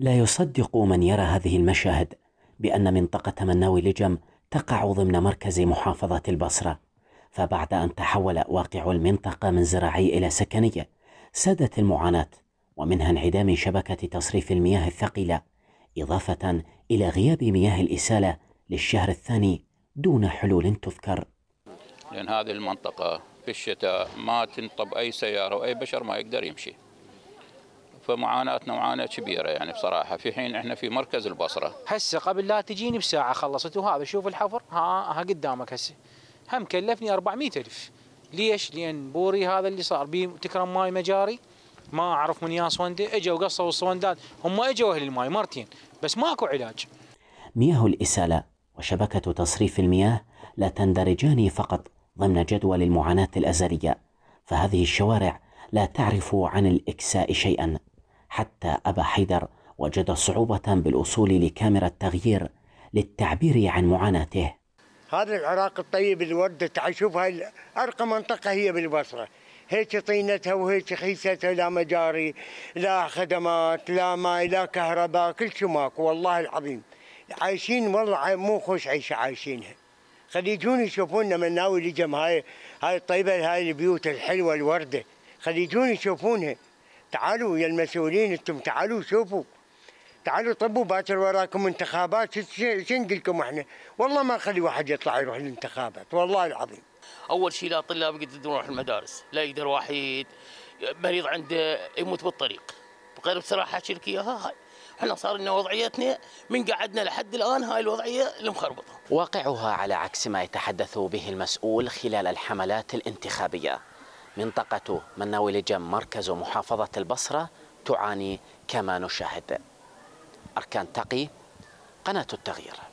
لا يصدق من يرى هذه المشاهد بأن منطقة مناوي لجم تقع ضمن مركز محافظة البصرة فبعد أن تحول واقع المنطقة من زراعي إلى سكنية سادت المعاناة ومنها انعدام شبكة تصريف المياه الثقيلة إضافة إلى غياب مياه الإسالة للشهر الثاني دون حلول تذكر لأن هذه المنطقة في الشتاء ما تنطب أي سيارة وأي بشر ما يقدر يمشي فمعاناتنا معاناه كبيره يعني بصراحه في حين احنا في مركز البصره. هسه قبل لا تجيني بساعه خلصت وهذا شوف الحفر ها ها قدامك هسه هم كلفني 400 الف ليش؟ لان بوري هذا اللي صار بي تكرم ماي مجاري ما اعرف من يا سوندي اجوا قصوا الصوندات هم اجوا اهل الماي مرتين بس ماكو علاج. مياه الاساله وشبكه تصريف المياه لا تندرجان فقط ضمن جدول المعاناه الازليه فهذه الشوارع لا تعرف عن الاكساء شيئا حتى أبا حيدر وجد صعوبة بالوصول لكاميرا التغيير للتعبير عن معاناته هذا العراق الطيب الورد تعشوف هاي أرقى منطقة هي بالبصرة هيك طينتها وهيك خيستها لا مجاري لا خدمات لا ماي لا كهرباء كل شيء ماكو والله العظيم عايشين والله مو خوش عيشة عايشينها خلي يجون يشوفونا من ناوي لجم هاي هاي الطيبة هاي البيوت الحلوة الوردة خلي يجون يشوفونها تعالوا يا المسؤولين انتم تعالوا شوفوا تعالوا طبوا باكر وراكم انتخابات شو نقلكم احنا والله ما خلي واحد يطلع يروح الانتخابات والله العظيم اول شيء لا طلاب يقدرون يروح المدارس لا يقدر واحد مريض عنده يموت بالطريق بغير بصراحه احكي لك اياها هاي احنا صار لنا وضعيتنا من قعدنا لحد الان هاي الوضعيه المخربطه واقعها على عكس ما يتحدث به المسؤول خلال الحملات الانتخابيه منطقة مناوي لجم مركز محافظة البصرة تعاني كما نشاهد أركان تقي قناة التغيير